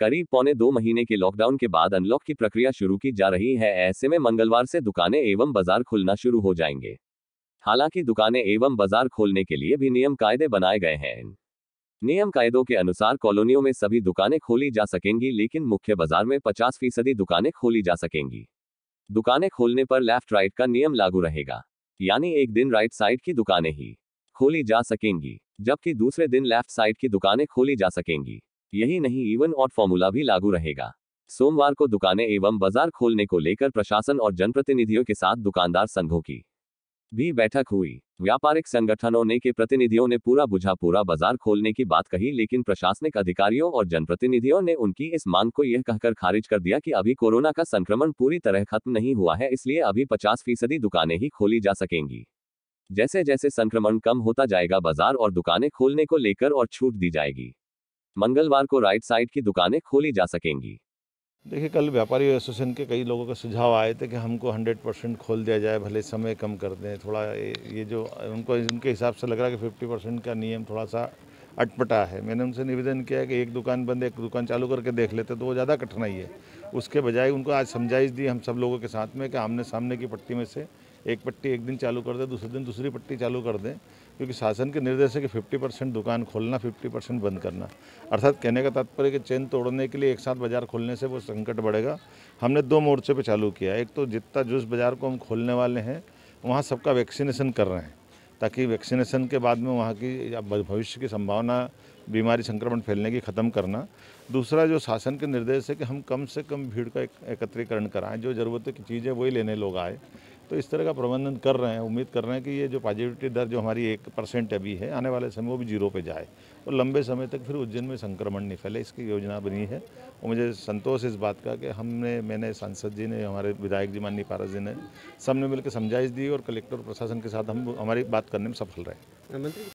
करीब पौने दो महीने के लॉकडाउन के बाद अनलॉक की प्रक्रिया शुरू की जा रही है ऐसे में मंगलवार से दुकानें एवं बाजार खुलना शुरू हो जाएंगे हालांकि दुकानें एवं बाजार खोलने के लिए भी नियम कायदे बनाए गए हैं नियम कायदों के अनुसार कॉलोनियों में सभी दुकानें खोली जा सकेंगी लेकिन मुख्य बाजार में पचास फीसदी दुकानें खोली जा सकेंगी दुकानें खोलने पर लेफ्ट राइट का नियम लागू रहेगा यानी एक दिन राइट साइड की दुकानें ही खोली जा सकेंगी जबकि दूसरे दिन लेफ्ट साइड की दुकानें खोली जा सकेंगी यही नहीं इवन ऑट फॉर्मूला भी लागू रहेगा सोमवार को दुकानें एवं बाजार खोलने को लेकर प्रशासन और जनप्रतिनिधियों के साथ दुकानदार संघों की भी बैठक हुई व्यापारिक संगठनों ने के प्रतिनिधियों ने पूरा बुझा पूरा बाजार खोलने की बात कही लेकिन प्रशासनिक अधिकारियों और जनप्रतिनिधियों ने उनकी इस मांग को यह कहकर खारिज कर दिया कि अभी कोरोना का संक्रमण पूरी तरह खत्म नहीं हुआ है इसलिए अभी पचास फीसदी दुकानें ही खोली जा सकेंगी जैसे जैसे संक्रमण कम होता जाएगा बाजार और दुकानें खोलने को लेकर और छूट दी जाएगी मंगलवार को राइट साइड की दुकानें खोली जा सकेंगी देखिए कल व्यापारी एसोसिएशन के कई लोगों का सुझाव आए थे कि हमको 100 परसेंट खोल दिया जाए भले समय कम कर दें थोड़ा ये जो उनको उनके हिसाब से लग रहा है कि 50 परसेंट का नियम थोड़ा सा अटपटा है मैंने उनसे निवेदन किया कि एक दुकान बंद एक दुकान चालू करके देख लेते तो वो ज़्यादा कठिनाई है उसके बजाय उनको आज समझाइश दी हम सब लोगों के साथ में कि आमने सामने की पट्टी में से एक पट्टी एक दिन चालू कर दें दूसरे दिन दूसरी पट्टी चालू कर दें क्योंकि शासन के निर्देश है कि 50 परसेंट दुकान खोलना 50 परसेंट बंद करना अर्थात कहने का तात्पर्य कि चेन तोड़ने के लिए एक साथ बाज़ार खोलने से वो संकट बढ़ेगा हमने दो मोर्चे पे चालू किया एक तो जितना जिस बाज़ार को हम खोलने वाले हैं वहाँ सबका वैक्सीनेशन कर रहे हैं ताकि वैक्सीनेशन के बाद में वहाँ की भविष्य की संभावना बीमारी संक्रमण फैलने की ख़त्म करना दूसरा जो शासन के निर्देश है कि हम कम से कम भीड़ का एकत्रीकरण कराएं जो ज़रूरत की चीज़ है वही लेने लोग आए तो इस तरह का प्रबंधन कर रहे हैं उम्मीद कर रहे हैं कि ये जो पॉजिटिविटी दर जो हमारी एक परसेंट अभी है आने वाले समय वो भी जीरो पे जाए और लंबे समय तक फिर उज्जैन में संक्रमण नहीं फैले इसकी योजना बनी है और मुझे संतोष इस बात का कि हमने मैंने सांसद जी ने हमारे विधायक जी माननीय पारस जी ने सबने मिलकर समझाइश दी और कलेक्टर प्रशासन के साथ हम हमारी बात करने में सफल रहे